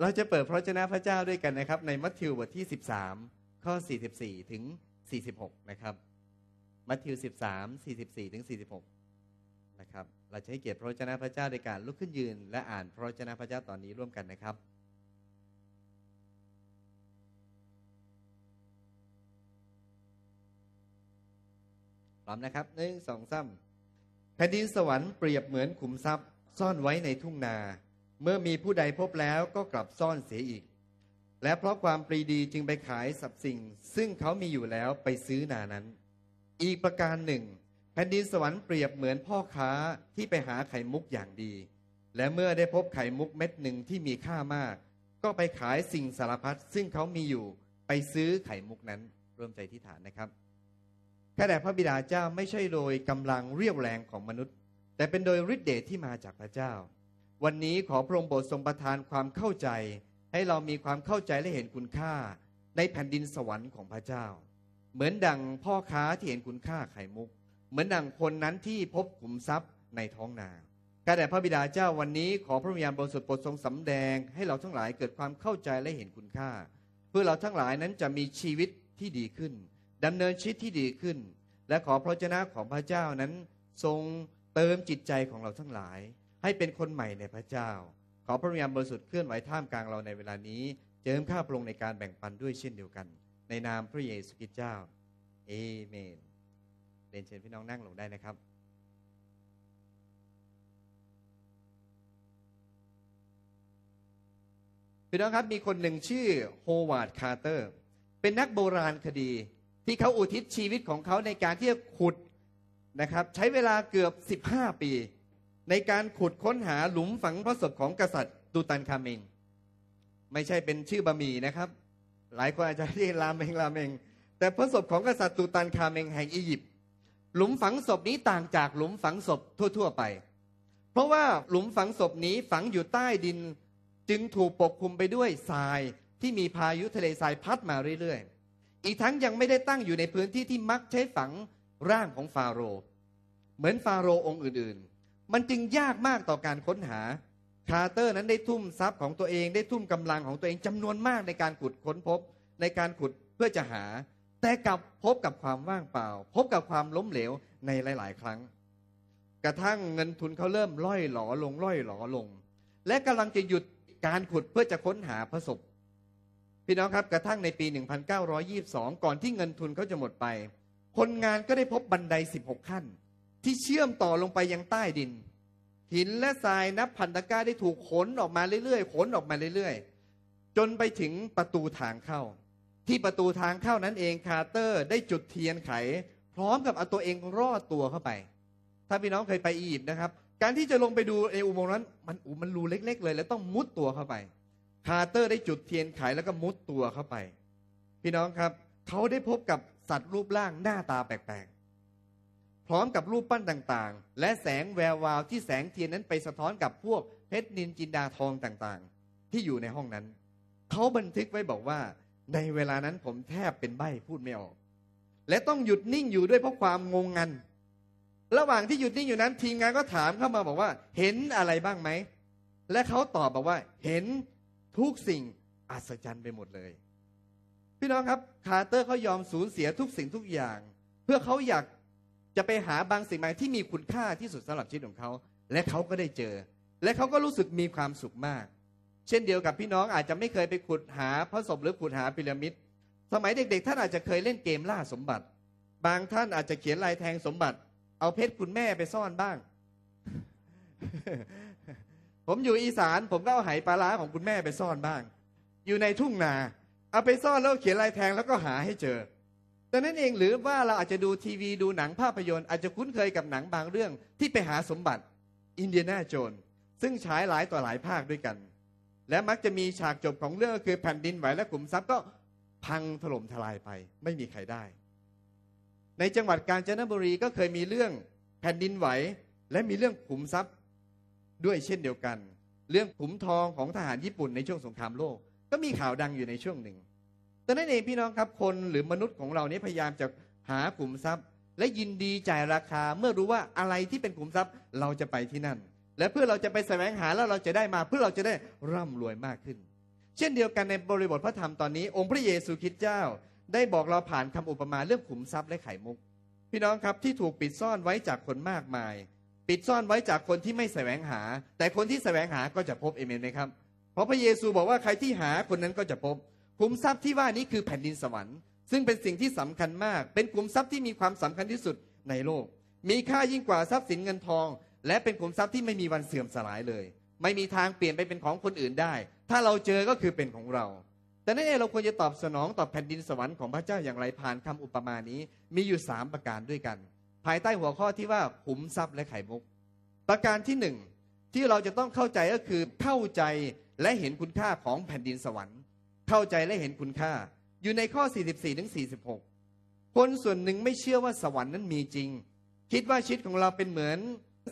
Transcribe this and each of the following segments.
เราจะเปิดพระเจ้าพระเจ้าด้วยกันนะครับ ในมัทธิวบทที่ 13 ข้อ 44 ถึง 46 นะครับ มัทธิว 13 44 ถึง 46 นะครับ เราจะให้เกียรติพระเจ้าพระเจ้าในการลุกขึ้นยืน และอ่านพระเจ้าพระเจ้าตอนนี้ร่วมกันนะครับ พร้อมนะครับหนึ่งสองสามแผ่นดินสวรรค์เปรียบเหมือนขุมทรัพย์ซ่อนไว้ในทุ่งนาเมื่อมีผู้ใดพบแล้วก็กลับซ่อนเสียอีก และเพราะความปรีดีจึงไปขายสับสิ่ง ซึ่งเขามีอยู่แล้วไปซื้อนานั้น อีกประการหนึ่ง แผ่นดินสวรรค์เปรียบเหมือนพ่อค้าที่ไปหาไข่มุกอย่างดี และเมื่อได้พบไข่มุกเม็ดหนึ่งที่มีค่ามาก ก็ไปขายสิ่งสารพัดซึ่งเขามีอยู่ไปซื้อไข่มุกนั้นร่วมใจที่ฐานนะครับข้าแต่พระบิดาเจ้าไม่ใช่โดยกำลังเรียวแรงของมนุษย์ แต่เป็นโดยฤทธิ์เดชที่มาจากพระเจ้าวันนี้ขอพระองค์โปรดทรงประทานความเข้าใจ ให้เรามีความเข้าใจและเห็นคุณค่าในแผ่นดินสวรรค์ของพระเจ้า เหมือนดังพ่อค้าที่เห็นคุณค่าไข่มุก เหมือนดังคนนั้นที่พบขุมทรัพย์ในท้องนาข้าแต่พระบิดาเจ้าวันนี้ขอพระวิญญาณบริสุทธิ์โปรดทรงสำแดงให้เราทั้งหลายเกิดความเข้าใจและเห็นคุณค่า เพื่อเราทั้งหลายนั้นจะมีชีวิตที่ดีขึ้นดำเนินชีวิตที่ดีขึ้น และขอพระเจ้าของพระเจ้านั้นทรงเติมจิตใจของเราทั้งหลายให้เป็นคนใหม่ในพระเจ้า ขอพระวิญญาณบริสุทธิ์เคลื่อนไหวท่ามกลางเราในเวลานี้ เจิมข้าพระองค์ในการแบ่งปันด้วยเช่นเดียวกัน ในนามพระเยซูคริสต์เจ้า เอเมนเรียนเชิญพี่น้องนั่งลงได้นะครับ พี่น้องครับมีคนหนึ่งชื่อโฮวาร์ดคาร์เตอร์เป็นนักโบราณคดีที่เขาอุทิศชีวิตของเขาในการที่จะขุดนะครับ ใช้เวลาเกือบ 15ปีในการขุดค้นหาหลุมฝังพระศพของกษัตริย์ตูตันคาเมงไม่ใช่เป็นชื่อบะหมี่นะครับ หลายคนอาจจะเรียกรามเมงรามเมง แต่พระศพของกษัตริย์ตูตันคาเมงแห่งอียิปต์หลุมฝังศพนี้ต่างจากหลุมฝังศพทั่วๆไป เพราะว่าหลุมฝังศพนี้ฝังอยู่ใต้ดินจึงถูกปกคลุมไปด้วยทรายที่มีพายุทะเลทรายพัดมาเรื่อยๆ อีกทั้งยังไม่ได้ตั้งอยู่ในพื้นที่ที่มักใช้ฝังร่างของฟาโรห์เหมือนฟาโรห์องค์อื่นมันจึงยากมากต่อการค้นหา คาร์เตอร์นั้นได้ทุ่มทรัพย์ของตัวเองได้ทุ่มกำลังของตัวเองจำนวนมากในการขุดค้นพบ ในการขุดเพื่อจะหา แต่กลับพบกับความว่างเปล่า พบกับความล้มเหลวในหลาย ๆ ครั้ง กระทั่งเงินทุนเขาเริ่มล่อยหลอลงล่อยหลอลง และกำลังจะหยุดการขุดเพื่อจะค้นหาพระศพพี่น้องครับกระทั่งในปี 1922 ก่อนที่เงินทุนเขาจะหมดไป คนงานก็ได้พบบันได 16 ขั้นที่เชื่อมต่อลงไปยังใต้ดินหินและทรายนับพันตะก้าได้ถูกขนออกมาเรื่อยๆขนออกมาเรื่อย ๆ จนไปถึงประตูทางเข้า ที่ประตูทางเข้านั้นเองคาร์เตอร์ได้จุดเทียนไข พร้อมกับเอาตัวเองรอดตัวเข้าไป ถ้าพี่น้องเคยไปอียิปต์นะครับ การที่จะลงไปดูในอุโมงค์นั้นมันอุมันรูเล็ก ๆ เลย แล้วต้องมุดตัวเข้าไป คาร์เตอร์ได้จุดเทียนไขแล้วก็มุดตัวเข้าไป พี่น้องครับ เขาได้พบกับสัตว์รูปร่างหน้าตาแปลกๆพร้อมกับรูปปั้นต่างๆ และแสงแวววาวที่แสงเทียนนั้นไปสะท้อนกับพวกเพชรนินจินดาทองต่างๆ ที่อยู่ในห้องนั้น เขาบันทึกไว้บอกว่า ในเวลานั้นผมแทบเป็นใบ้พูดไม่ออก และต้องหยุดนิ่งอยู่ด้วยเพราะความงงงัน ระหว่างที่หยุดนิ่งอยู่นั้นทีมงานก็ถามเข้ามาบอกว่าเห็นอะไรบ้างไหม และเขาตอบบอกว่าเห็นทุกสิ่งอัศจรรย์ไปหมดเลย พี่น้องครับคาร์เตอร์เขายอมสูญเสียทุกสิ่งทุกอย่าง เพื่อเขาอยากจะไปหาบางสิ่งบางที่มีคุณค่าที่สุดสำหรับชีวิตของเขา และเขาก็ได้เจอ และเขาก็รู้สึกมีความสุขมาก เช่นเดียวกับพี่น้องอาจจะไม่เคยไปขุดหาพระศพหรือขุดหาพีระมิดสมัยเด็กๆท่านอาจจะเคยเล่นเกมล่าสมบัติ บางท่านอาจจะเขียนลายแทงสมบัติ เอาเพชรคุณแม่ไปซ่อนบ้าง ผมอยู่อีสาน ผมก็เอาไหปลาล้าของคุณแม่ไปซ่อนบ้าง อยู่ในทุ่งนา เอาไปซ่อนแล้วเขียนลายแทงแล้วก็หาให้เจอดังนั้นเองหรือว่าเราอาจจะดูทีวีดูหนังภาพยนตร์อาจจะคุ้นเคยกับหนังบางเรื่องที่ไปหาสมบัติอินเดียนาโจนซึ่งฉายหลายต่อหลายภาคด้วยกัน และมักจะมีฉากจบของเรื่องคือแผ่นดินไหวและกลุ่มทรัพย์ก็พังถล่มทลายไปไม่มีใครได้ ในจังหวัดกาญจนบุรีก็เคยมีเรื่องแผ่นดินไหวและมีเรื่องขุมทรัพย์ด้วยเช่นเดียวกัน เรื่องขุมทองของทหารญี่ปุ่นในช่วงสงครามโลก ก็มีข่าวดังอยู่ในช่วงหนึ่งแต่นั้นเองพี่น้องครับคนหรือมนุษย์ของเรานี้พยายามจะหาขุมทรัพย์ และยินดีจ่ายราคาเมื่อรู้ว่าอะไรที่เป็นขุมทรัพย์เราจะไปที่นั่น และเพื่อเราจะไปแสวงหาแล้วเราจะได้มา เพื่อเราจะได้ร่ำรวยมากขึ้น เช่นเดียวกันในบริบทพระธรรมตอนนี้ องค์พระเยซูคริสต์เจ้า ได้บอกเราผ่านคำอุปมาเรื่องขุมทรัพย์และไข่มุก พี่น้องครับที่ถูกปิดซ่อนไว้จากคนมากมาย ปิดซ่อนไว้จากคนที่ไม่แสวงหา แต่คนที่แสวงหาก็จะพบเอเมนไหมครับ เพราะพระเยซูบอกว่าใครที่หาคนนั้นก็จะพบขุมทรัพย์ที่ว่านี้คือแผ่นดินสวรรค์ ซึ่งเป็นสิ่งที่สำคัญมาก เป็นขุมทรัพย์ที่มีความสำคัญที่สุดในโลก มีค่ายิ่งกว่าทรัพย์สินเงินทอง และเป็นขุมทรัพย์ที่ไม่มีวันเสื่อมสลายเลย ไม่มีทางเปลี่ยนไปเป็นของคนอื่นได้ ถ้าเราเจอก็คือเป็นของเรา แต่นั่นเองเราควรจะตอบสนองต่อแผ่นดินสวรรค์ของพระเจ้าอย่างไรผ่านคำอุปมานี้มีอยู่ 3 ประการด้วยกัน ภายใต้หัวข้อที่ว่าขุมทรัพย์และไข่มุกประการที่1ที่เราจะต้องเข้าใจก็คือเข้าใจและเห็นคุณค่าของแผ่นดินสวรรค์เข้าใจและเห็นคุณค่า อยู่ในข้อ 44ถึง46 คนส่วนหนึ่งไม่เชื่อว่าสวรรค์นั้นมีจริง คิดว่าชีวิตของเราเป็นเหมือน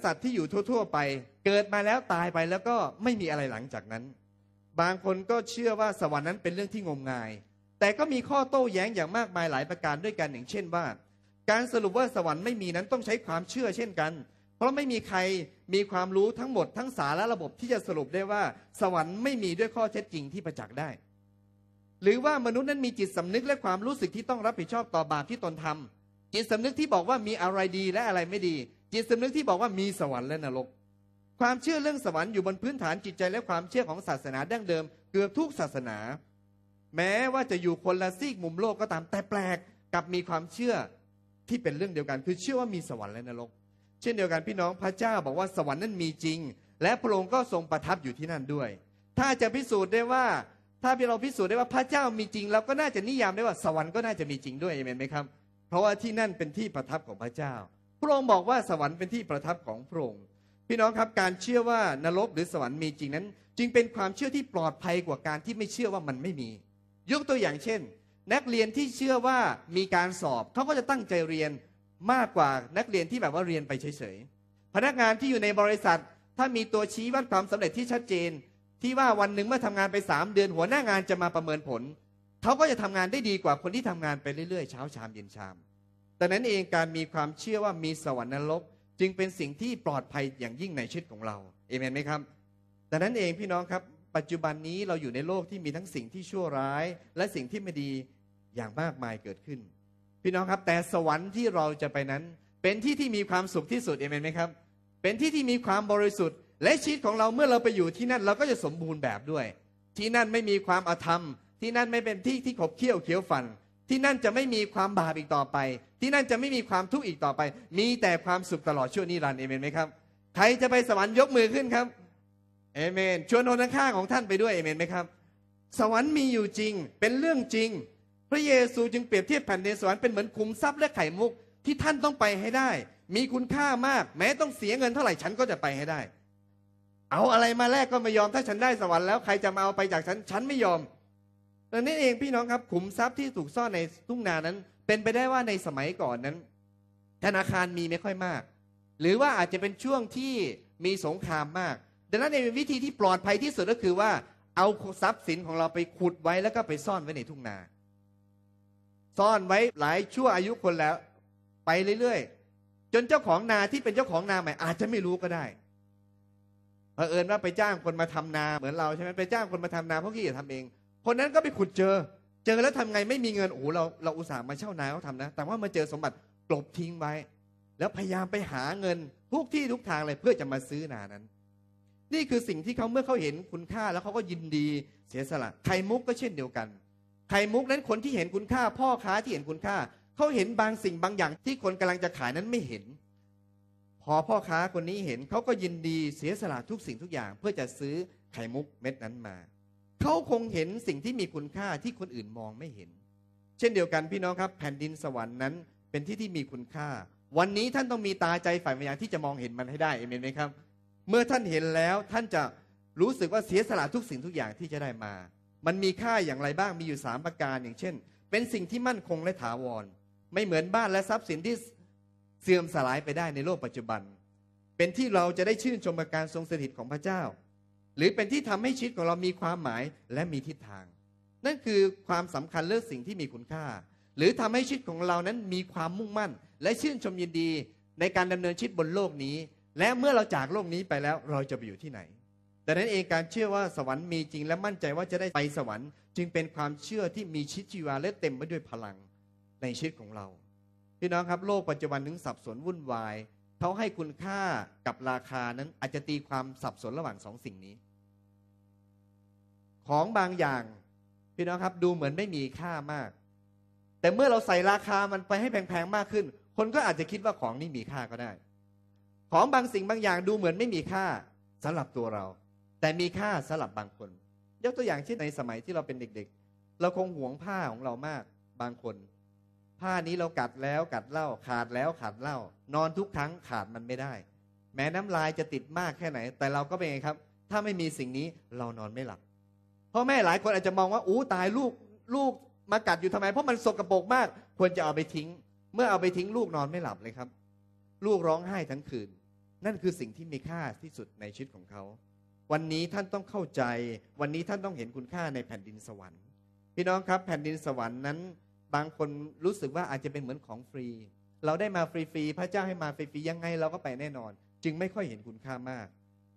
สัตว์ที่อยู่ทั่วๆ ไป เกิดมาแล้วตายไปแล้วก็ไม่มีอะไรหลังจากนั้น บางคนก็เชื่อว่าสวรรค์นั้นเป็นเรื่องที่งมงาย แต่ก็มีข้อโต้แย้งอย่างมากมายหลายประการด้วยกันอย่างเช่นว่า การสรุปว่าสวรรค์ไม่มีนั้นต้องใช้ความเชื่อเช่นกัน เพราะไม่มีใครมีความรู้ทั้งหมดทั้งสาระระบบที่จะสรุปได้ว่าสวรรค์ไม่มีด้วยข้อเท็จจริงที่ประจักษ์ได้หรือว่ามนุษย์นั้นมีจิตสำนึกและความรู้สึกที่ต้องรับผิดชอบต่อบาปที่ตนทำจิตสำนึกที่บอกว่ามีอะไรดีและอะไรไม่ดี จิตสำนึกที่บอกว่ามีสวรรค์และนรกความเชื่อเรื่องสวรรค์อยู่บนพื้นฐานจิตใจและความเชื่อของศาสนาดั้งเดิม เกือบทุกศาสนา แม้ว่าจะอยู่คนละซีกมุมโลกก็ตามแต่แปลกกับมีความเชื่อที่เป็นเรื่องเดียวกันคือเชื่อว่ามีสวรรค์และนรก เช่นเดียวกันพี่น้องพระเจ้าบอกว่าสวรรค์นั้นมีจริง และพระองค์ก็ทรงประทับอยู่ที่นั่นด้วย ถ้าจะพิสูจน์ได้ว่าถ้าเราพิสูจน์ได้ว่าพระเจ้ามีจริง เราก็น่าจะนิยามได้ว่าสวรรค์ก็น่าจะมีจริงด้วยเห็นไหมครับเพราะว่าที่นั่นเป็นที่ประทับของพระเจ้าพระองค์บอกว่าสวรรค์เป็นที่ประทับของพระองค์พี่น้องครับการเชื่อว่านรกหรือสวรรค์มีจริงนั้นจึงเป็นความเชื่อที่ปลอดภัยกว่าการที่ไม่เชื่อว่ามันไม่มียกตัวอย่างเช่น นักเรียนที่เชื่อว่ามีการสอบ เขาก็จะตั้งใจเรียนมากกว่านักเรียนที่แบบว่าเรียนไปเฉยๆพนักงานที่อยู่ในบริษัทถ้ามีตัวชี้วัดความสำเร็จที่ชัดเจนที่ว่าวันหนึ่งเมื่อทำงานไปสามเดือนหัวหน้างานจะมาประเมินผล เขาก็จะทำงานได้ดีกว่าคนที่ทำงานไปเรื่อย ๆเช้าชามเย็นชาม แต่นั้นเองการมีความเชื่อว่ามีสวรรค์นรกจึงเป็นสิ่งที่ปลอดภัยอย่างยิ่งในชีวิตของเราเอเมนไหมครับ แต่นั้นเองพี่น้องครับ ปัจจุบันนี้เราอยู่ในโลกที่มีทั้งสิ่งที่ชั่วร้ายและสิ่งที่ไม่ดีอย่างมากมายเกิดขึ้น พี่น้องครับแต่สวรรค์ที่เราจะไปนั้นเป็นที่ที่มีความสุขที่สุดเอเมนไหมครับ เป็นที่ที่มีความบริสุทธิ์และชีวิตของเราเมื่อเราไปอยู่ที่นั่นเราก็จะสมบูรณ์แบบด้วย ที่นั่นไม่มีความอาธรรม ที่นั่นไม่เป็นที่ที่ขบเคี้ยวเคี้ยวฟัน ที่นั่นจะไม่มีความบาปอีกต่อไป ที่นั่นจะไม่มีความทุกข์อีกต่อไป มีแต่ความสุขตลอดชั่วนิรันดร์เอเมนไหมครับใครจะไปสวรรค์ยกมือขึ้นครับเอเมนชวนคนข้างของท่านไปด้วยเอเมนไหมครับ สวรรค์มีอยู่จริงเป็นเรื่องจริง พระเยซูจึงเปรียบเทียบแผ่นดินสวรรค์เป็นเหมือนขุมทรัพย์และไข่มุกที่ท่านต้องไปให้ได้ มีคุณค่ามาก แม้ต้องเสียเงินเท่าไหร่ฉันก็จะไปให้ได้เอาอะไรมาแลกก็ไม่ยอมถ้าฉันได้สวรรค์แล้วใครจะมาเอาไปจากฉันฉันไม่ยอมดังนั้นเองพี่น้องครับขุมทรัพย์ที่ถูกซ่อนในทุ่งนานั้น เป็นไปได้ว่าในสมัยก่อนนั้น ธนาคารมีไม่ค่อยมาก หรือว่าอาจจะเป็นช่วงที่มีสงครามมากดังนั้นในวิธีที่ปลอดภัยที่สุดก็คือว่าเอาทรัพย์สินของเราไปขุดไว้แล้วก็ไปซ่อนไว้ในทุ่งนา ซ่อนไว้หลายชั่วอายุคนแล้วไปเรื่อยๆจนเจ้าของนาที่เป็นเจ้าของนาใหม่อาจจะไม่รู้ก็ได้เผอิญว่าไปจ้างคนมาทำนา เหมือนเรา ใช่ไหมไปจ้างคนมาทำนาเพราะขี้เกียจทำเอง คนนั้นก็ไปขุดเจอ เจอแล้วทำไงไม่มีเงินโอ้เราเราอุตส่าห์มาเช่านาเขาทำนะแต่ว่ามาเจอสมบัติกลบทิ้งไว้ แล้วพยายามไปหาเงินทุกที่ทุกทางเลยเพื่อจะมาซื้อนานั้น นี่คือสิ่งที่เขาเมื่อเขาเห็นคุณค่าแล้วเขาก็ยินดีเสียสละไข่มุกก็เช่นเดียวกันไข่มุกนั้นคนที่เห็นคุณค่าพ่อค้าที่เห็นคุณค่าเขาเห็นบางสิ่งบางอย่าง ที่คนกำลังจะขายนั้นไม่เห็นพอพ่อค้าคนนี้เห็นเขาก็ยินดีเสียสละทุกสิ่งทุกอย่างเพื่อจะซื้อไข่มุกเม็ดนั้นมา เขาคงเห็นสิ่งที่มีคุณค่าที่คนอื่นมองไม่เห็น เช่นเดียวกันพี่น้องครับแผ่นดินสวรรค์นั้นเป็นที่ที่มีคุณค่า วันนี้ท่านต้องมีตาใจฝ่ายวิญญาณที่จะมองเห็นมันให้ได้เอเมนไหมครับ เมื่อท่านเห็นแล้วท่านจะรู้สึกว่าเสียสละทุกสิ่งทุกอย่างที่จะได้มา มันมีค่าอย่างไรบ้างมีอยู่3ประการอย่างเช่น เป็นสิ่งที่มั่นคงและถาวร ไม่เหมือนบ้านและทรัพย์สินที่เสื่อมสลายไปได้ในโลกปัจจุบัน เป็นที่เราจะได้ ชื่นชมการทรงสถิตของพระเจ้า หรือเป็นที่ทำให้ชีวิตของเรามีความหมายและมีทิศทาง นั่นคือความสำคัญเลือกสิ่งที่มีคุณค่า หรือทำให้ชีวิตของเรานั้นมีความมุ่งมั่น และชื่นชมยินดีในการดำเนินชีวิตบนโลกนี้ และเมื่อเราจากโลกนี้ไปแล้วเราจะไปอยู่ที่ไหนดังนั้นเองการเชื่อว่าสวรรค์มีจริงและมั่นใจว่าจะได้ไปสวรรค์ จึงเป็นความเชื่อที่มีชีวิตชีวาและเต็มไปด้วยพลังในชีวิตของเราพี่น้องครับโลกปัจจุบันถึงสับสน วุ่นวายเขาให้คุณค่ากับราคานั้น อาจจะตีความสับสนระหว่างสองสิ่งนี้ ของบางอย่างพี่น้องครับดูเหมือนไม่มีค่ามาก แต่เมื่อเราใส่ราคามันไปให้แพงๆมากขึ้น คนก็อาจจะคิดว่าของนี้มีค่าก็ได้ ของบางสิ่งบางอย่างดูเหมือนไม่มีค่าสำหรับตัวเรา แต่มีค่าสำหรับบางคนยกตัวอย่างเช่นในสมัยที่เราเป็นเด็กๆ เราคงหวงผ้าของเรามากบางคนผ้านี้เรากัดแล้วกัดเล่าขาดแล้วขาดเล่า นอนทุกครั้งขาดมันไม่ได้ แม้น้ำลายจะติดมากแค่ไหน แต่เราก็เป็นไงครับ ถ้าไม่มีสิ่งนี้เรานอนไม่หลับพ่อแม่หลายคนอาจจะมองว่าอู้ตายลูก ลูกมากัดอยู่ทำไม เพราะมันสกปรกมาก ควรจะเอาไปทิ้ง เมื่อเอาไปทิ้งลูกนอนไม่หลับเลยครับ ลูกร้องไห้ทั้งคืน นั่นคือสิ่งที่มีค่าที่สุดในชีวิตของเขาวันนี้ท่านต้องเข้าใจ วันนี้ท่านต้องเห็นคุณค่าในแผ่นดินสวรรค์ พี่น้องครับ แผ่นดินสวรรค์นั้นบางคนรู้สึกว่าอาจจะเป็นเหมือนของฟรี เราได้มาฟรีๆพระเจ้าให้มาฟรีๆยังไงเราก็ไปแน่นอน จึงไม่ค่อยเห็นคุณค่ามาก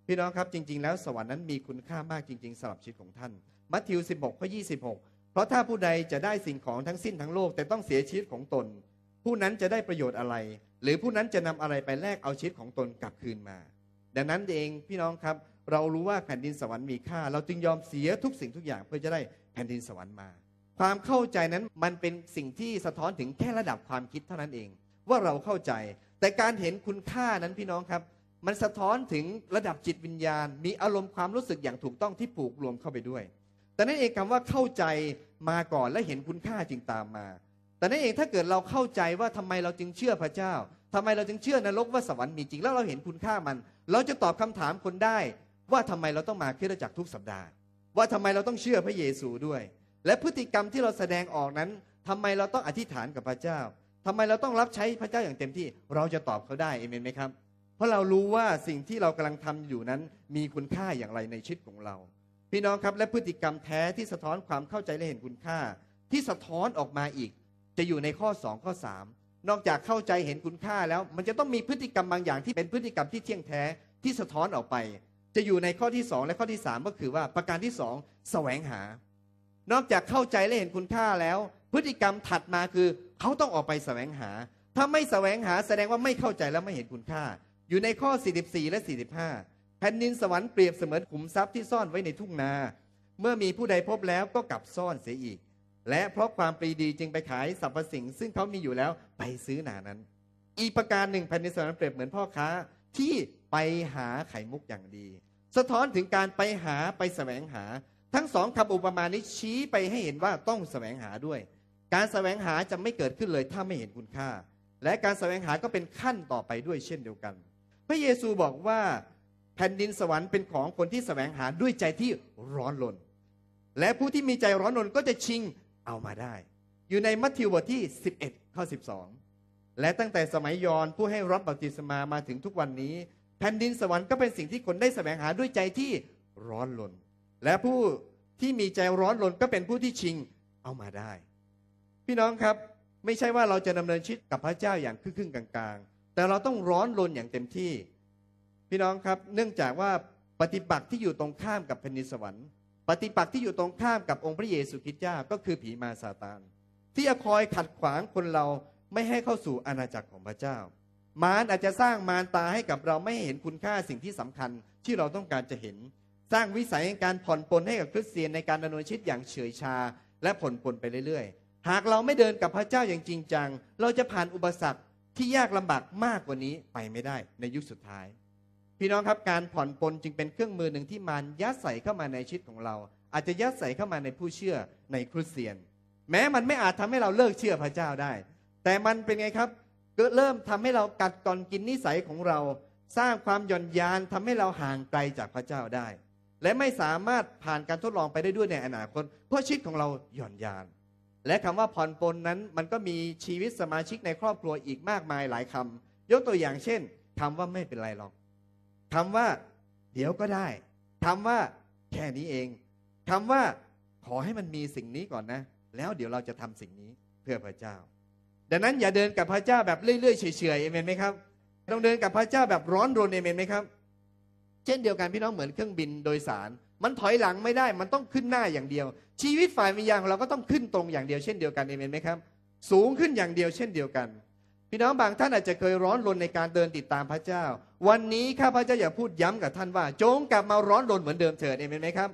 พี่น้องครับจริงๆ แล้วสวรรค์นั้นมีคุณค่ามากจริงๆสำหรับชีวิตของท่าน มัทธิว16ข้อ26 เพราะถ้าผู้ใดจะได้สิ่งของทั้งสิ้นทั้งโลกแต่ต้องเสียชีวิตของตน ผู้นั้นจะได้ประโยชน์อะไร หรือผู้นั้นจะนำอะไรไปแลกเอาชีวิตของตนกลับคืนมา ดังนั้นเองพี่น้องครับเรารู้ว่าแผ่นดินสวรรค์มีค่า เราจึงยอมเสียทุกสิ่งทุกอย่างเพื่อจะได้แผ่นดินสวรรค์มาความเข้าใจนั้นมันเป็นสิ่งที่สะท้อนถึงแค่ระดับความคิด เท่านั้นเองว่าเราเข้าใจแต่การเห็นคุณค่านั้นพี่น้องครับ มันสะท้อนถึงระดับจิตวิญญาณ มีอารมณ์ความรู้สึกอย่างถูกต้องที่ผูกรวมเข้าไปด้วย แต่นั่นเองคำว่าเข้าใจมาก่อนและเห็นคุณค่าจึงตามมา แต่นั่นเองถ้าเกิดเราเข้าใจว่าทำไมเราจึงเชื่อพระเจ้า ทำไมเราจึงเชื่อนรกว่าสวรรค์มีจริงแล้วเราเห็นคุณค่ามัน เราจะตอบคำถามคนได้ว่าทำไมเราต้องมาเคลื่อนจักรทุกสัปดาห์ ว่าทำไมเราต้องเชื่อพระเยซูด้วยและพฤติกรรมที่เราแสดงออกนั้น ทำไมเราต้องอธิษฐานกับพระเจ้า ทำไมเราต้องรับใช้พระเจ้าอย่างเต็มที่เราจะตอบเขาได้เอเมนไหมครับ เพราะเรารู้ว่าสิ่งที่เรากำลังทำอยู่นั้นมีคุณค่าอย่างไรในชีวิตของเรา พี่น้องครับและพฤติกรรมแท้ที่สะท้อนความเข้าใจและเห็นคุณค่า ที่สะท้อนออกมาอีก จะอยู่ในข้อ2ข้อ3นอกจากเข้าใจเห็นคุณค่าแล้วมันจะต้องมีพฤติกรรมบางอย่างที่เป็นพฤติกรรมที่เที่ยงแท้ที่สะท้อนออกไป จะอยู่ในข้อที่2และข้อที่3ก็คือว่าประการที่2แสวงหานอกจากเข้าใจและเห็นคุณค่าแล้ว พฤติกรรมถัดมาคือเขาต้องออกไปแสวงหาถ้าไม่แสวงหาแสดงว่าไม่เข้าใจและไม่เห็นคุณค่า อยู่ในข้อ44และ45แผ่นดินสวรรค์เปรียบเสมือนขุมทรัพย์ที่ซ่อนไว้ในทุ่งนาเมื่อมีผู้ใดพบแล้วก็กลับซ่อนเสียอีก และเพราะความปรีดีจึงไปขายสรรพสิ่ง ซึ่งเขามีอยู่แล้วไปซื้อนานั้น อีกประการหนึ่งแผ่นดินสวรรค์เปรียบเหมือนพ่อค้าที่ไปหาไข่มุกอย่างดี สะท้อนถึงการไปหาไปแสวงหาทั้งสองคำ อุปมานี้ชี้ไปให้เห็นว่าต้องแสวงหาด้วย การแสวงหาจะไม่เกิดขึ้นเลยถ้าไม่เห็นคุณค่า และการแสวงหาก็เป็นขั้นต่อไปด้วยเช่นเดียวกัน พระเยซูบอกว่า แผ่นดินสวรรค์เป็นของคนที่แสวงหาด้วยใจที่ร้อนรนและผู้ที่มีใจร้อนรนก็จะชิงเอามาได้ อยู่ในมัทธิวบทที่ 11ข้อ12และตั้งแต่สมัยยอนผู้ให้รับบัพติศมามาถึงทุกวันนี้ แผ่นดินสวรรค์ก็เป็นสิ่งที่คนได้แสวงหาด้วยใจที่ร้อนรนและผู้ที่มีใจร้อนรนก็เป็นผู้ที่ชิงเอามาได้ พี่น้องครับ ไม่ใช่ว่าเราจะดำเนินชีวิตกับพระเจ้าอย่างครึ่งกลางๆ แต่เราต้องร้อนรนอย่างเต็มที่ พี่น้องครับเนื่องจากว่าปฏิปักษ์ที่อยู่ตรงข้ามกับแผ่นดินสวรรค์ ปฏิปักษ์ที่อยู่ตรงข้ามกับองค์พระเยซูคริสต์เจ้าก็คือผีมาซาตานที่จะคอยขัดขวางคนเราไม่ให้เข้าสู่อาณาจักรของพระเจ้า มารอาจจะสร้างมารตาให้กับเราไม่เห็นคุณค่าสิ่งที่สำคัญที่เราต้องการจะเห็นสร้างวิสัยในการผ่อนปลนให้กับคริสเตียน ในการดำเนินชีวิตอย่างเฉยชาและผ่อนปลนไปเรื่อยๆ หากเราไม่เดินกับพระเจ้าอย่างจริงจังเราจะผ่านอุปสรรคที่ยากลำบากมากกว่านี้ไปไม่ได้ในยุคสุดท้าย พี่น้องครับการผ่อนปลนจึงเป็นเครื่องมือหนึ่งที่มันยัดใส่เข้ามาในชีวิตของเรา อาจจะยัดใส่เข้ามาในผู้เชื่อในคริสเตียน แม้มันไม่อาจทำให้เราเลิกเชื่อพระเจ้าได้ แต่มันเป็นไงครับเริ่มทำให้เรากัดกร่อนกินนิสัยของเรา สร้างความหย่อนยานทำให้เราห่างไกลจากพระเจ้าได้และไม่สามารถผ่านการทดลองไปได้ด้วยในอนาคต เพราะชีวิตของเราหย่อนยาน และคำว่าผ่อนปลนนั้น มันก็มีชีวิตสมาชิกในครอบครัวอีกมากมายหลายคำ ยกตัวอย่างเช่น คำว่าไม่เป็นไรหรอก คำว่า เดี๋ยวก็ได้ คำว่าแค่นี้เอง คำว่าขอให้มันมีสิ่งนี้ก่อนนะ แล้วเดี๋ยวเราจะทำสิ่งนี้เพื่อพระเจ้า ดังนั้นอย่าเดินกับพระเจ้าแบบเรื่อยๆเฉยๆเอเมนไหมครับต้องเดินกับพระเจ้าแบบร้อนรนเอเมนไหมครับช่นเดียวกันพี่น้องเหมือนเครื่องบินโดยสาร มันถอยหลังไม่ได้ มันต้องขึ้นหน้าอย่างเดียว ชีวิตฝ่ายวิญญาณของเราก็ต้องขึ้นตรงอย่างเดียวเช่นเดียวกันเอเมนไหมครับ สูงขึ้นอย่างเดียวเช่นเดียวกัน พี่น้องบางท่านอาจจะเคยร้อนรนในการเดินติดตามพระเจ้า วันนี้ข้าพระเจ้าอยากพูดย้ำกับท่านว่า จงกลับมาร้อนรนเหมือนเดิมเถิดเอเมนไหมครับ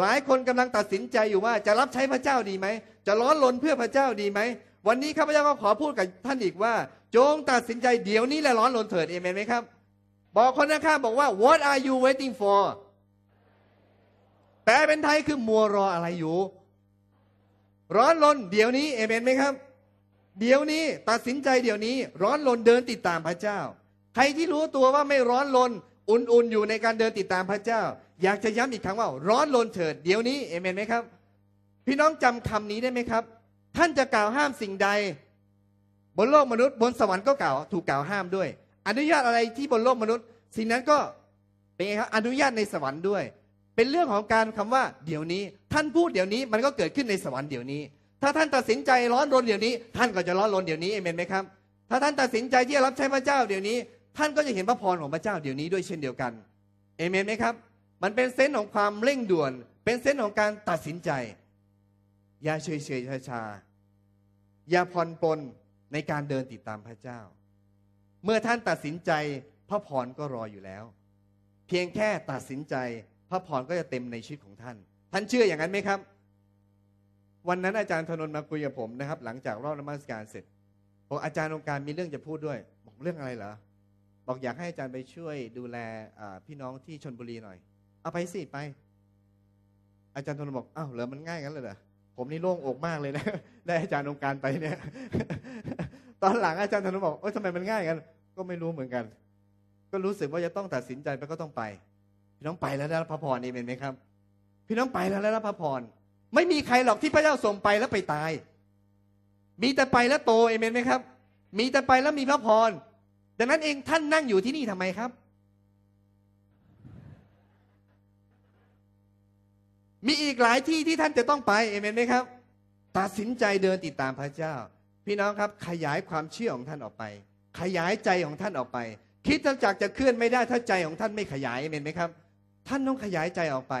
หลายคนกำลังตัดสินใจอยู่ว่าจะรับใช้พระเจ้าดีไหมจะร้อนรนเพื่อพระเจ้าดีไหมวันนี้ข้าพเจ้าก็ขอพูดกับท่านอีกว่าจงตัดสินใจเดี๋ยวนี้และร้อนรนเถิดเอเมนไหมครับบอกคนข้างบอกว่า what are you waiting for แปลเป็นไทยคือมัวรออะไรอยู่ ร้อนลนเดี๋ยวนี้เอเมนไหมครับ เดี๋ยวนี้ตัดสินใจเดี๋ยวนี้ ร้อนลนเดินติดตามพระเจ้า ใครที่รู้ตัวว่าไม่ร้อนลนอุ่นๆ อยู่ในการเดินติดตามพระเจ้า อยากจะย้ำอีกครั้งว่า ร้อนลนเถิดเดี๋ยวนี้เอเมนไหมครับ พี่น้องจำคำนี้ได้ไหมครับ ท่านจะกล่าวห้ามสิ่งใด บนโลกมนุษย์บนสวรรค์ก็กล่าวถูกกล่าวห้ามด้วยอนุญาตอะไรที่บนโลกมนุษย์ สิ่งนั้นก็เป็นไงครับอนุญาตในสวรรค์ด้วย เป็นเรื่องของการคำว่าเดี๋ยวนี้ ท่านพูดเดี๋ยวนี้ มันก็เกิดขึ้นในสวรรค์เดี๋ยวนี้ถ้าท่านตัดสินใจร้อนรนเดี๋ยวนี้ ท่านก็จะร้อนรนเดี๋ยวนี้เอเมนไหมครับถ้าท่านตัดสินใจที่จะรับใช้พระเจ้าเดี๋ยวนี้ ท่านก็จะเห็นพระพรของพระเจ้าเดี๋ยวนี้ด้วยเช่นเดียวกันเอเมนไหมครับ มันเป็นเซนส์ของความเร่งด่วน เป็นเซนส์ของการตัดสินใจ อย่าเฉยเฉยชาชาอย่าผ่อนปลนในการเดินติดตามพระเจ้าเมื่อท่านตัดสินใจพระพรก็รออยู่แล้ว เพียงแค่ตัดสินใจ พระพรก็จะเต็มในชีวิตของท่าน ท่านเชื่ออย่างนั้นไหมครับ วันนั้นอาจารย์ธนนมาคุยกับผมนะครับ หลังจากรอบนมัสการเสร็จบอกอาจารย์องค์การมีเรื่องจะพูดด้วย บอกเรื่องอะไรเหรอบอกอยากให้อาจารย์ไปช่วยดูแลพี่น้องที่ชนบุรีหน่อย เอาไปสิไป อาจารย์ธนบอกอ้าวเหรอมันง่ายงั้นเลยเหรอผมนี่โล่งอกมากเลยนะได้อาจารย์องค์การไปเนี่ยตอนหลังอาจารย์ธนุบอกเอ้ยทำไมมันง่ายกัน ก็ไม่รู้เหมือนกัน ก็รู้สึกว่าจะต้องตัดสินใจไปก็ต้องไป พี่น้องไปแล้วได้รับพระพรนี่เป็นไหมครับ พี่น้องไปแล้วได้รับพระพรไม่มีใครหรอกที่พระเจ้าส่งไปแล้วไปตาย มีแต่ไปแล้วโตเอเมนไหมครับ มีแต่ไปแล้วมีพระพรดังนั้นเองท่านนั่งอยู่ที่นี่ทำไมครับ มีอีกหลายที่ที่ท่านจะต้องไปเอเมนไหมครับตัดสินใจเดินติดตามพระเจ้าพี่น้องครับขยายความเชื่อของท่านออกไป ขยายใจของท่านออกไป คิดทั้งจากจะเคลื่อนไม่ได้ถ้าใจของท่านไม่ขยาย เห็นไหมครับ ท่านต้องขยายใจออกไป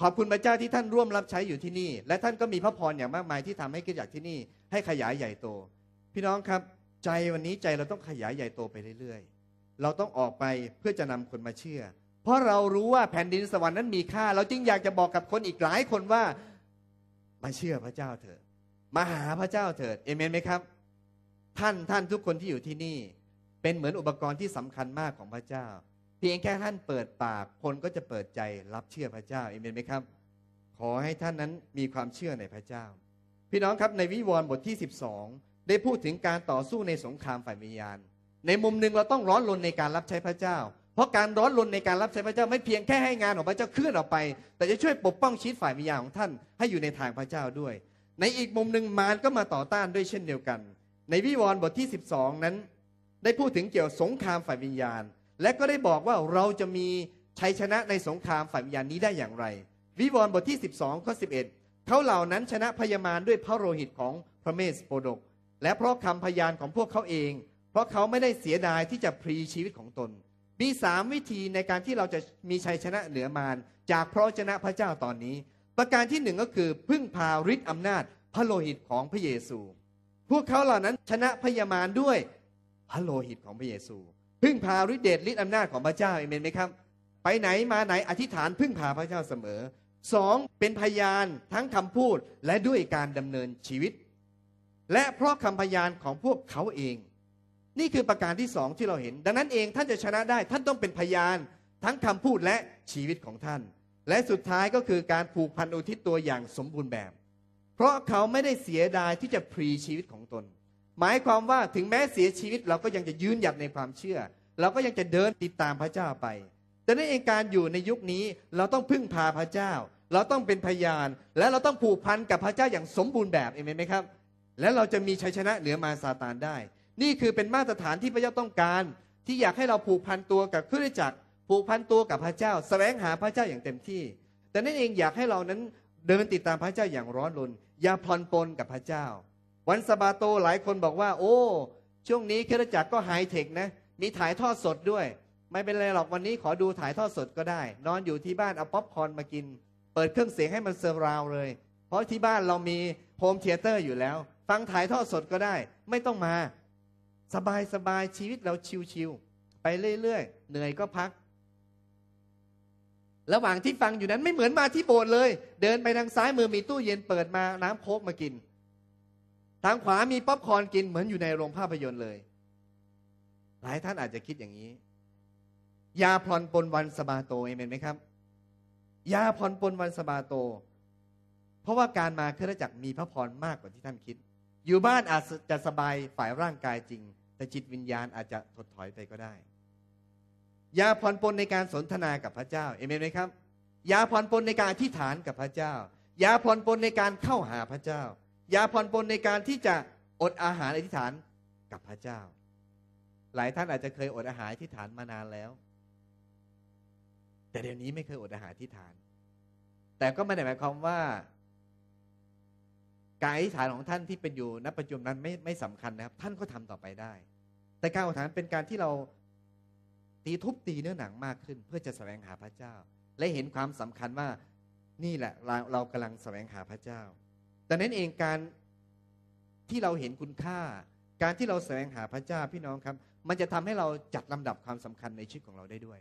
ขอบคุณพระเจ้าที่ท่านร่วมรับใช้อยู่ที่นี่ และท่านก็มีพระพรอย่างมากมายที่ทำให้กิจจากที่นี่ ให้ขยายใหญ่โต พี่น้องครับใจวันนี้ใจเราต้องขยายใหญ่โตไปเรื่อยๆ เราต้องออกไปเพื่อจะนำคนมาเชื่อ เพราะเรารู้ว่าแผ่นดินสวรรค์นั้นมีค่า เราจึงอยากจะบอกกับคนอีกหลายคนว่ามาเชื่อพระเจ้าเถอะมาหาพระเจ้าเถิดเอเมนไหมครับท่านท่านทุกคนที่อยู่ที่นี่ เป็นเหมือนอุปกรณ์ที่สำคัญมากของพระเจ้า เพียงแค่ท่านเปิดปากคนก็จะเปิดใจรับเชื่อพระเจ้าเอเมนไหมครับขอให้ท่านนั้นมีความเชื่อในพระเจ้า พี่น้องครับในวิวรณ์บทที่ 12 ได้พูดถึงการต่อสู้ในสงครามฝ่ายวิญญาณในมุมหนึ่งเราต้องร้อนรนในการรับใช้พระเจ้า เพราะการร้อนรนในการรับใช้พระเจ้าไม่เพียงแค่ให้งานของพระเจ้าเคลื่อนออกไป แต่จะช่วยปกป้องชีวิตฝ่ายวิญญาณของท่านให้อยู่ในทางพระเจ้าด้วยในอีกมุมหนึ่งมารก็มาต่อต้านด้วยเช่นเดียวกัน ในวิวรณ์บทที่12 นั้น ได้พูดถึงเกี่ยวสงครามฝ่ายวิญญาณ และก็ได้บอกว่าเราจะมี ชัยชนะในสงครามฝ่ายวิญญาณนี้ได้อย่างไร วิวรณ์บทที่12ข้อ11เขาเหล่านั้นชนะพยามารด้วย พระโลหิตของพระเมสโปดก และเพราะคำพยานของพวกเขาเอง เพราะเขาไม่ได้เสียดายที่จะพรีชีวิตของตน มีสามวิธีในการที่เราจะมีชัยชนะเหนือมารจากพระชนะพระเจ้าตอนนี้ประการที่หนึ่งก็คือพึ่งพาฤทธิ์อำนาจพระโลหิตของพระเยซู พวกเขาเหล่านั้นชนะพยามารด้วยพระโลหิตของพระเยซู พึ่งพาฤทธิเดชฤทธิ์อำนาจของพระเจ้าเอเมนไหมครับไปไหนมาไหนอธิษฐานพึ่งพาพระเจ้าเสมอสองเป็นพยาน ทั้งคำพูดและด้วยการดำเนินชีวิต และเพราะคำพยานของพวกเขาเอง นี่คือประการที่สองที่เราเห็น ดังนั้นเองท่านจะชนะได้ท่านต้องเป็นพยานทั้งคำพูดและชีวิตของท่านและสุดท้ายก็คือการผูกพันอุทิศตัวอย่างสมบูรณ์แบบ เพราะเขาไม่ได้เสียดายที่จะพรีชีวิตของตน หมายความว่าถึงแม้เสียชีวิตเราก็ ยังจะยืนหยัดในความเชื่อ เราก็ยังจะเดินติดตามพระเจ้าไป แต่ในเองการอยู่ในยุคนี้เราต้องพึ่งพาพระเจ้า เราต้องเป็นพยาน และเราต้องผูกพันกับพระเจ้าอย่างสมบูรณ์แบบเองไหมครับ และเราจะมีชัยชนะเหนือมาซาตานได้ นี่คือเป็นมาตรฐานที่พระเจ้าต้องการ ที่อยากให้เราผูกพันตัวกับคริสตจักรผูกพันตัวกับพระเจ้า แสวงหาพระเจ้าอย่างเต็มที่ แต่นั่นเองอยากให้เรานั้นเดินติดตามพระเจ้าอย่างร้อนรนอย่าพลอนปนกับพระเจ้า วันสบาโตหลายคนบอกว่าโอ้ ช่วงนี้คริสตจักรก็ไฮเทคนะ มีถ่ายทอดสดด้วย ไม่เป็นไรหรอกวันนี้ขอดูถ่ายทอดสดก็ได้ นอนอยู่ที่บ้าน เอาป๊อปคอร์นมากิน เปิดเครื่องเสียงให้มันเซอร์ราวเลย เพราะที่บ้านเรามีโฮมเทเตอร์อยู่แล้ว ฟังถ่ายทอดสดก็ได้ ไม่ต้องมา สบายสบายชีวิตเราชิวๆไปเรื่อยๆเหนื่อยก็พักระหว่างที่ฟังอยู่นั้นไม่เหมือนมาที่โบสถ์เลย เดินไปทางซ้ายมือมีตู้เย็นเปิดมาน้ำโคกมากินทางขวามีป๊อปคอร์นกินเหมือนอยู่ในโรงภาพยนตร์เลย หลายท่านอาจจะคิดอย่างนี้ ยาพรอนปนวันสบาโตเอเมนไหมครับยาพรปนวันสบาโต เพราะว่าการมาเครือจักรมีพระพรมากกว่าที่ท่านคิด อยู่บ้านอาจจะสบายฝ่ายร่างกายจริง แต่จิตวิญญาณอาจจะถดถอยไปก็ได้อย่าผ่อนปลนในการสนทนากับพระเจ้า เอเมนไหมครับอย่าผ่อนปลนในการอธิษฐานกับพระเจ้าอย่าผ่อนปลนในการเข้าหาพระเจ้าอย่าผ่อนปลนในการที่จะอดอาหารอธิษฐานกับพระเจ้า หลายท่านอาจจะเคยอดอาหารอธิษฐานมานานแล้ว แต่เดี๋ยวนี้ไม่เคยอดอาหารอธิษฐาน แต่ก็ไม่ได้หมายความว่าการอธิษฐานของท่านที่เป็นอยู่ ณปัจจุบันนั้นไม่ไม่สำคัญนะครับ ท่านก็ทำต่อไปได้ แต่การอธิษฐานเป็นการที่เราตีทุบตีเนื้อหนังมากขึ้น เพื่อจะแสวงหาพระเจ้า และเห็นความสำคัญว่านี่แหละเราเรากำลังแสวงหาพระเจ้า แต่นั้นเองการที่เราเห็นคุณค่า การที่เราแสวงหาพระเจ้าพี่น้องครับ มันจะทำให้เราจัดลำดับความสำคัญในชีวิตของเราได้ด้วย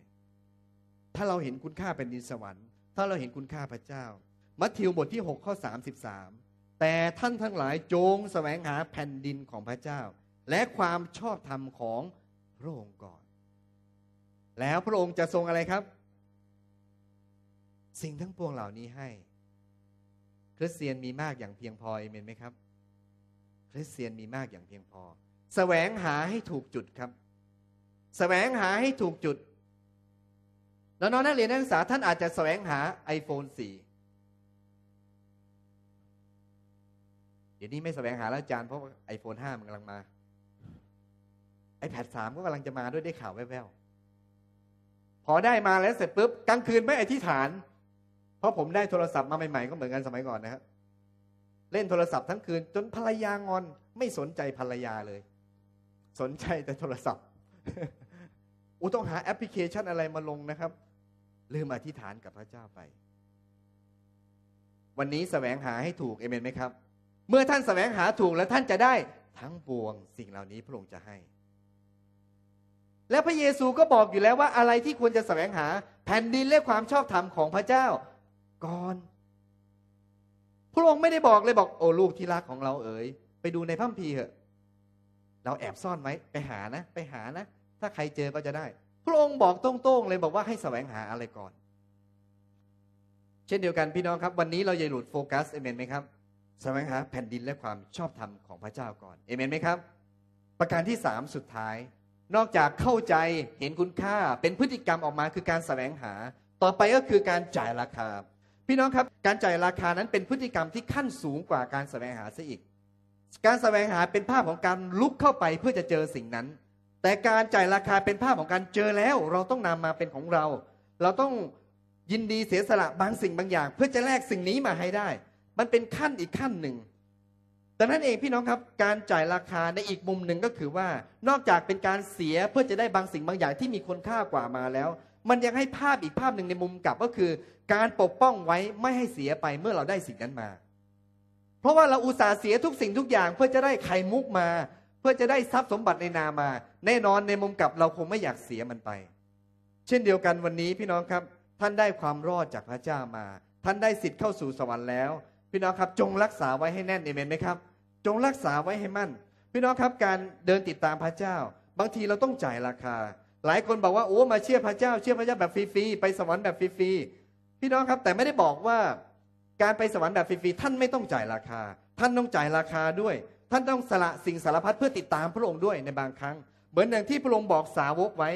ถ้าเราเห็นคุณค่าเป็นดินสวรรค์ ถ้าเราเห็นคุณค่าพระเจ้า มัทธิวบทที่ 6 ข้อ33แต่ท่านทั้งหลายจงแสวงหาแผ่นดินของพระเจ้า และความชอบธรรมของพระองค์ก่อนแล้วพระองค์จะทรงอะไรครับ สิ่งทั้งปวงเหล่านี้ให้คริสเตียนมีมากอย่างเพียงพอเอเมนไหมครับคริสเตียนมีมากอย่างเพียงพอสแสวงหาให้ถูกจุดครับสแสวงหาให้ถูกจุดแล้วน้องนักเรียนนักศึกษาท่านอาจจะสแสวงหา iPhone 4เดี๋ยวนี้ไม่สแสวงหาแล้วอาจารย์เพราะไอโฟนห้ามันกำลังมา iPad 3ก็กำลังจะมาด้วยได้ข่าวแว่วพอได้มาแล้วเสร็จปุ๊บกลางคืนไม่อธิษฐาน เพราะผมได้โทรศัพท์มาใหม่ ๆก็เหมือนกันสมัยก่อนนะครับ เล่นโทรศัพท์ทั้งคืนจนภรรยางอนไม่สนใจภรรยาเลย สนใจแต่โทรศัพท์อูต้องหาแอปพลิเคชันอะไรมาลงนะครับ ลืมอธิษฐานกับพระเจ้าไป วันนี้สแสวงหาให้ถูกเอเมนไหมครับ เมื่อท่านสแสวงหาถูกแล้วท่านจะได้ ทั้งปวง สิ่งเหล่านี้พระองค์จะให้และพระเยซูก็บอกอยู่แล้วว่าอะไรที่ควรจะแสวงหา แผ่นดินและความชอบธรรมของพระเจ้า ก่อนพระองค์ไม่ได้บอกเลยบอกโอ้ลูกที่รักของเราเอ๋ยไปดูในพัมพีเถอะเราแอบซ่อนไว้ไปหานะ ไปหานะ ถ้าใครเจอก็จะได้พระองค์บอกตรงๆ เลยบอกว่าให้แสวงหาอะไรก่อน เช่นเดียวกันพี่น้องครับ วันนี้เราอย่าหลุดโฟกัสเอเมนไหมครับแสวงหาแผ่นดินและความชอบธรรมของพระเจ้าก่อนเอเมนไหมครับ ประการที่สามสุดท้ายนอกจากเข้าใจเห็นคุณค่าเป็นพฤติกรรมออกมาคือการแสวงหา ต่อไปก็คือการจ่ายราคา พี่น้องครับการจ่ายราคานั้นเป็นพฤติกรรมที่ขั้นสูงกว่าการแสวงหาซะอีกการแสวงหาเป็นภาพของการลุกเข้าไปเพื่อจะเจอสิ่งนั้น แต่การจ่ายราคาเป็นภาพของการเจอแล้วเราต้องนำมาเป็นของเรา เราต้องยินดีเสียสละบางสิ่งบางอย่าง เพื่อจะแลกสิ่งนี้มาให้ได้ มันเป็นขั้นอีกขั้นหนึ่งแต่นั่นเองพี่น้องครับการจ่ายราคาในอีกมุมหนึ่งก็คือว่า นอกจากเป็นการเสียเพื่อจะได้บางสิ่งบางอย่างที่มีคุณค่ากว่ามาแล้ว มันยังให้ภาพอีกภาพหนึ่งในมุมกลับก็คือ การปกป้องไว้ไม่ให้เสียไปเมื่อเราได้สิ่งนั้นมา เพราะว่าเราอุตส่าห์เสียทุกสิ่งทุกอย่าง เพื่อจะได้ไข่มุกมา เพื่อจะได้ทรัพย์สมบัติในนามา แน่นอนในมุมกลับเราคงไม่อยากเสียมันไป เช่นเดียวกันวันนี้พี่น้องครับท่านได้ความรอดจากพระเจ้ามา ท่านได้สิทธิ์เข้าสู่สวรรค์แล้ว พี่น้องครับจงรักษาไว้ให้แน่นเอเมนไหมครับจงรักษาไว้ให้มั่นพี่น้องครับการเดินติดตามพระเจ้า บางทีเราต้องจ่ายราคา หลายคนบอกว่าโอ้มาเชื่อพระเจ้าเชื่อพระเจ้าแบบฟรีๆไปสวรรค์แบบฟรีๆพี่น้องครับแต่ไม่ได้บอกว่า การไปสวรรค์แบบฟรีๆท่านไม่ต้องจ่ายราคา ท่านต้องจ่ายราคาด้วย ท่านต้องสละสิ่งสารพัดเพื่อติดตามพระองค์ด้วยในบางครั้ง เหมือนอย่างที่พระองค์บอกสาวกไว้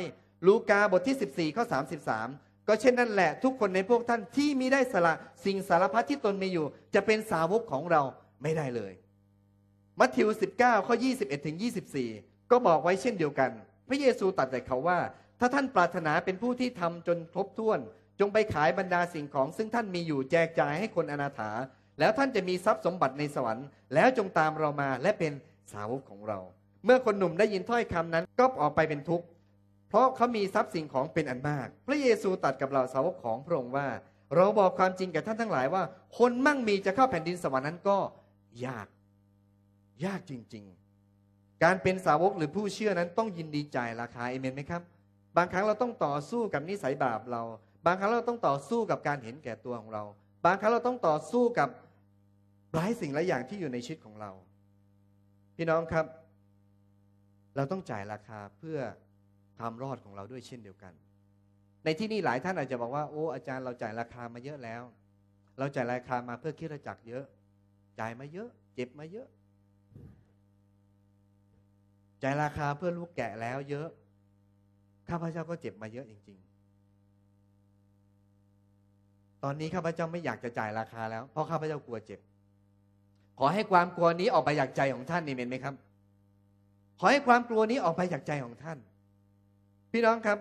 ลูกาบทที่ 14ข้อ33ก็เช่นนั้นแหละ ทุกคนในพวกท่านที่มีได้สละ สิ่งสารพัดที่ตนมีอยู่ จะเป็นสาวกของเราไม่ได้เลยมัทธิว 19 ข้อ 21ถึง24 ก็บอกไว้เช่นเดียวกัน พระเยซูตรัสกับเขาว่า ถ้าท่านปรารถนาเป็นผู้ที่ทำจนครบถ้วน จงไปขายบรรดาสิ่งของซึ่งท่านมีอยู่แจกจ่ายให้คนอนาถา แล้วท่านจะมีทรัพย์สมบัติในสวรรค์ แล้วจงตามเรามาและเป็นสาวกของเรา เมื่อคนหนุ่มได้ยินถ้อยคำนั้นก็ออกไปเป็นทุกข์ เพราะเขามีทรัพย์สิ่งของเป็นอันมาก พระเยซูตรัสกับเราสาวกของพระองค์ว่า เราบอกความจริงกับท่านทั้งหลายว่า คนมั่งมีจะเข้าแผ่นดินสวรรค์นั้นก็ยากยากจริงๆ การเป็นสาวกหรือผู้เชื่อนั้น ต้องยินดีจ่ายราคาเอเมนไหมครับ บางครั้งเราต้องต่อสู้กับนิสัยบาปเรา บางครั้งเราต้องต่อสู้กับการเห็นแก่ตัวของเรา บางครั้งเราต้องต่อสู้กับหลายสิ่งหลายอย่างที่อยู่ในชีวิตของเรา พี่น้องครับ เราต้องจ่ายราคาเพื่อความรอดของเราด้วยเช่นเดียวกัน ในที่นี้หลายท่านอาจจะบอกว่าโอ้ อาจารย์เราจ่ายราคามาเยอะแล้ว เราจ่ายราคามาเพื่อคิดะจักเยอะ จ่ายมาเยอะ เจ็บมาเยอะจ่ายราคาเพื่อลูกแกะแล้วเยอะ ข้าพเจ้าก็เจ็บมาเยอะจริง ๆ ตอนนี้ข้าพเจ้าไม่อยากจะจ่ายราคา แล้ว เพราะข้าพเจ้ากลัวเจ็บ ขอให้ความกลัวนี้ออกไปจากใจของท่านนี่เห็นไหมครับ ขอให้ความกลัวนี้ออกไปจากใจของท่าน พี่น้องครับ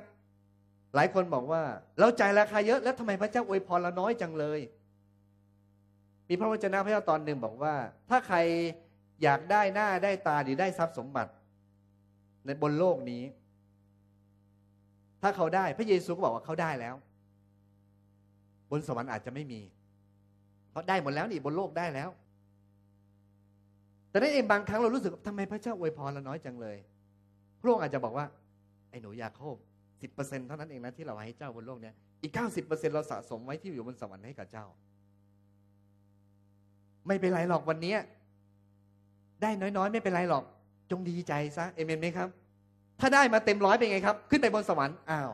หลายคนบอกว่าเราจ่ายราคาเยอะแล้วทำไมพระเจ้าอวยพรเราน้อยจังเลย มีพระวจนะพระเจ้าตอนหนึ่งบอกว่า ถ้าใครอยากได้หน้าได้ตาหรือได้ทรัพย์สมบัติในบนโลกนี้ ถ้าเขาได้พระเยซูก็บอกว่าเขาได้แล้ว บนสวรรค์อาจจะไม่มี เพราะได้หมดแล้วนี่บนโลกได้แล้ว แต่นั่นเองบางครั้งเรารู้สึกทำไมพระเจ้าอวยพรเราน้อยจังเลยพระองค์อาจจะบอกว่าไอ้หนูยาโคบสิบเปอร์เซ็นเท่านั้นเองนะที่เราให้เจ้าบนโลกเนี้ยอีกเก้าสิบเปอร์เซ็นเราสะสมไว้ที่อยู่บนสวรรค์ให้กับเจ้า ไม่เป็นไรหรอกวันนี้ได้น้อยๆไม่เป็นไรหรอกจงดีใจ ซะเอเมนไหมครับ ถ้าได้มาเต็มร้อยเป็นไงครับ ขึ้นไปบนสวรรค์อ้าว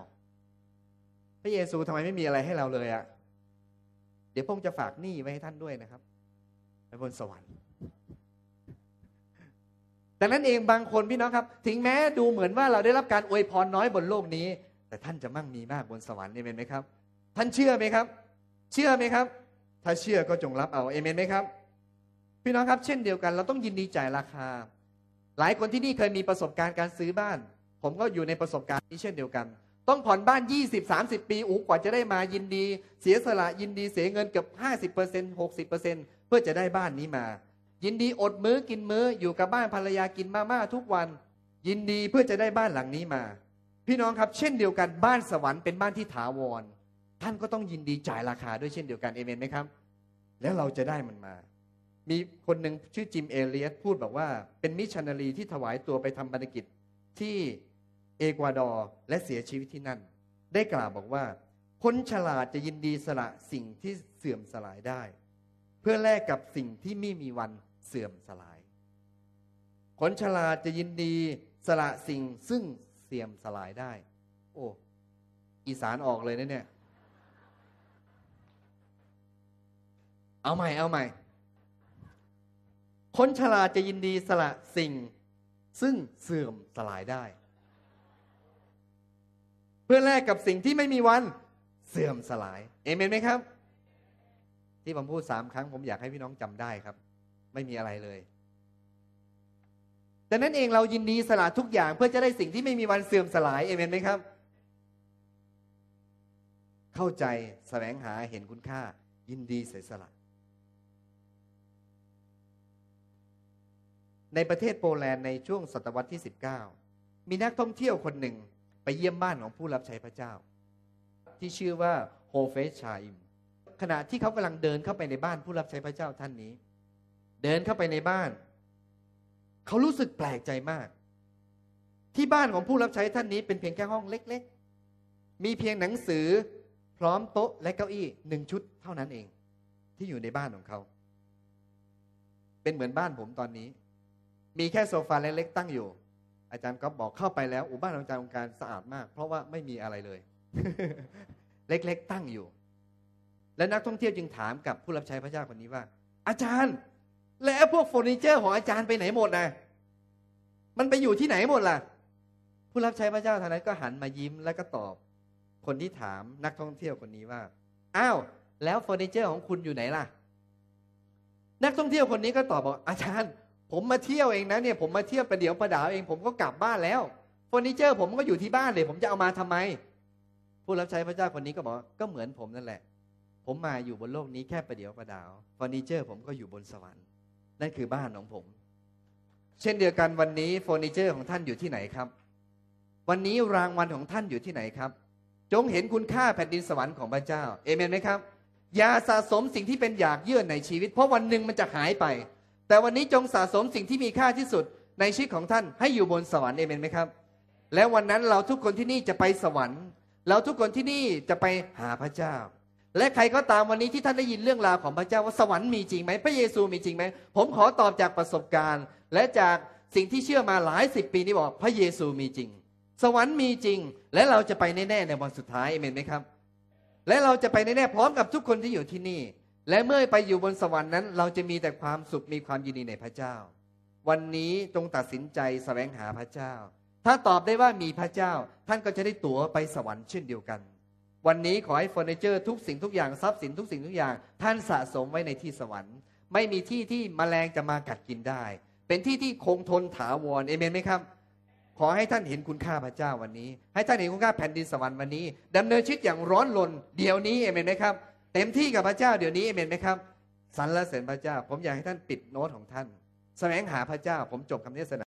พระเยซูทำไมไม่มีอะไรให้เราเลยอะ่ะเดี๋ยวพงจะฝากหนี้ไว้ให้ท่านด้วยนะครับไปบนสวรรค์ แต่นั้นเองบางคนพี่น้องครับ ถึงแม้ดูเหมือนว่าเราได้รับการอวยพรน้อยบนโลกนี้ แต่ท่านจะมั่งมีมากบนสวรรค์เอเมนไหมครับ ท่านเชื่อไหมครับ เชื่อไหมครับ ถ้าเชื่อก็จงรับเอาเอเมนไหมครับ พี่น้องครับ เช่นเดียวกันเราต้องยินดีจ่ายราคาหลายคนที่นี่เคยมีประสบการณ์การซื้อบ้าน ผมก็อยู่ในประสบการณ์นี้เช่นเดียวกัน ต้องผ่อนบ้าน 20-30 ปีอูกว่าจะได้มา ยินดีเสียสละ ยินดีเสียเงินเกือบ 50% 60%เพื่อจะได้บ้านนี้มา ยินดีอดมื้อกินมื้อ อยู่กับบ้านภรรยากินมาม่าทุกวัน ยินดีเพื่อจะได้บ้านหลังนี้มา พี่น้องครับ เช่นเดียวกัน บ้านสวรรค์เป็นบ้านที่ถาวร ท่านก็ต้องยินดีจ่ายราคาด้วยเช่นเดียวกันเอเมนไหมครับ แล้วเราจะได้มันมามีคนหนึ่งชื่อจิมเอเลียสพูดบอกว่าเป็นมิชชันนารีที่ถวายตัวไปทำบันกิจที่เอกวาดอร์และเสียชีวิตที่นั่น ได้กล่าวบอกว่า คนฉลาดจะยินดีสละสิ่งที่เสื่อมสลายได้ เพื่อแลกกับสิ่งที่ไม่มีวันเสื่อมสลาย คนฉลาดจะยินดีสละสิ่งซึ่งเสื่อมสลายได้ โอ้อีสานออกเลยนะเนี่ยเอาใหม่ เอาใหม่คนฉลาดจะยินดีสละสิ่ง ซึ่งเสื่อมสลายได้ เพื่อแลกกับสิ่งที่ไม่มีวันเสื่อมสลายเอเมนไหมครับ ที่ผมพูดสามครั้งผมอยากให้พี่น้องจำได้ครับ ไม่มีอะไรเลย แต่นั้นเองเรายินดีสละทุกอย่าง เพื่อจะได้สิ่งที่ไม่มีวันเสื่อมสลายเอเมนไหมครับ เข้าใจแสวงหาเห็นคุณค่ายินดีเสียสละในประเทศโปแลนด์ในช่วงศตวรรษที่19มีนักท่องเที่ยวคนหนึ่งไปเยี่ยมบ้านของผู้รับใช้พระเจ้า ที่ชื่อว่าโฮเฟสชาอิมขณะที่เขากำลังเดินเข้าไปในบ้านผู้รับใช้พระเจ้าท่านนี้ เดินเข้าไปในบ้าน เขารู้สึกแปลกใจมาก ที่บ้านของผู้รับใช้ท่านนี้เป็นเพียงแค่ ห้องเล็ก ๆ มีเพียงหนังสือ พร้อมโต๊ะ และเก้าอี้หนึ่งชุดเท่านั้นเอง ที่อยู่ในบ้านของเขา เป็นเหมือนบ้านผมตอนนี้มีแค่โซฟาเล็กๆตั้งอยู่ อาจารย์ก็บอกเข้าไปแล้วอุบ้านองาจารย์องค์การสะอาดมาก เพราะว่าไม่มีอะไรเลย เล็กๆตั้งอยู่ และนักท่องเที่ยวจึงถามกับผู้รับใช้พระเจ้าคนนี้ว่า อาจารย์ แล้วพวกเฟอร์นิเจอร์ของอาจารย์ไปไหนหมดนะมันไปอยู่ที่ไหนหมดล่ะ ผู้รับใช้พระเจ้าท่านนั้นก็หันมายิ้ม แล้วก็ตอบ คนที่ถาม นักท่องเที่ยวคนนี้ว่าอ้าวแล้วเฟอร์นิเจอร์ของคุณอยู่ไหนล่ะ นักท่องเที่ยวคนนี้ก็ตอบบอก อาจารย์ผมมาเที่ยวเองนะเนี่ย ผมมาเที่ยวประเดี๋ยวประดาวเอง ผมก็กลับบ้านแล้วเฟอร์นิเจอร์ผมก็อยู่ที่บ้านเลยผมจะเอามาทำไมผู้รับใช้พระเจ้าคนนี้ก็บอก ก็เหมือนผมนั่นแหละ ผมมาอยู่บนโลกนี้แค่ประเดี๋ยวประดาวเฟอร์นิเจอร์ผมก็อยู่บนสวรรค์ นั่นคือบ้านของผม เช่นเดียวกันวันนี้เฟอร์นิเจอร์ของท่านอยู่ที่ไหนครับ วันนี้รางวัลของท่านอยู่ที่ไหนครับ จงเห็นคุณค่าแผ่นดินสวรรค์ของพระเจ้า เอเมนไหมครับอย่าสะสมสิ่งที่เป็นอยากเยื่อในชีวิต เพราะวันหนึ่งมันจะหายไปแต่วันนี้จงสะสมสิ่งที่มีค่าที่สุดในชีวิตของท่านให้อยู่บนสวรรค์เอเมนไหมครับ และวันนั้นเราทุกคนที่นี่จะไปสวรรค์ เราทุกคนที่นี่จะไปหาพระเจ้า และใครก็ตามวันนี้ที่ท่านได้ยินเรื่องราวของพระเจ้าว่าสวรรค์มีจริงไหมพระเยซูมีจริงไหมผมขอตอบจากประสบการณ์ และจากสิ่งที่เชื่อมาหลายสิบปีนี้บอกพระเยซูมีจริง สวรรค์มีจริงและเราจะไปแน่ๆในวันสุดท้ายเอเมนไหมครับและเราจะไปแน่ๆพร้อมกับทุกคนที่อยู่ที่นี่และเมื่อไปอยู่บนสวรรค์นั้น เราจะมีแต่ความสุขมีความยินดีในพระเจ้า วันนี้จงตัดสินใจแสวงหาพระเจ้าถ้าตอบได้ว่ามีพระเจ้า ท่านก็จะได้ตั๋วไปสวรรค์เช่นเดียวกัน วันนี้ขอให้เฟอร์นิเจอร์ทุกสิ่งทุกอย่างทรัพย์สินทุกสิ่งทุกอย่าง ท่านสะสมไว้ในที่สวรรค์ ไม่มีที่ที่มแมลงจะมากัดกินได้ เป็นที่ที่คงทนถาวรเอเมนไหมครับขอให้ท่านเห็นคุณค่าพระเจ้าวันนี้ ให้ท่านเห็นคุณค่าแผ่นดินสวรรค์วันนี้ ดำเนินชีวิตอย่างร้อนรนเดี๋ยวนี้เอเมนไหมครับเต็มที่กับพระเจ้าเดี๋ยวนี้เห็นไหมครับสรรเสริญพระเจ้าผมอยากให้ท่านปิดโน้ตของท่าน แสวงหาพระเจ้า ผมจบคำเทศนา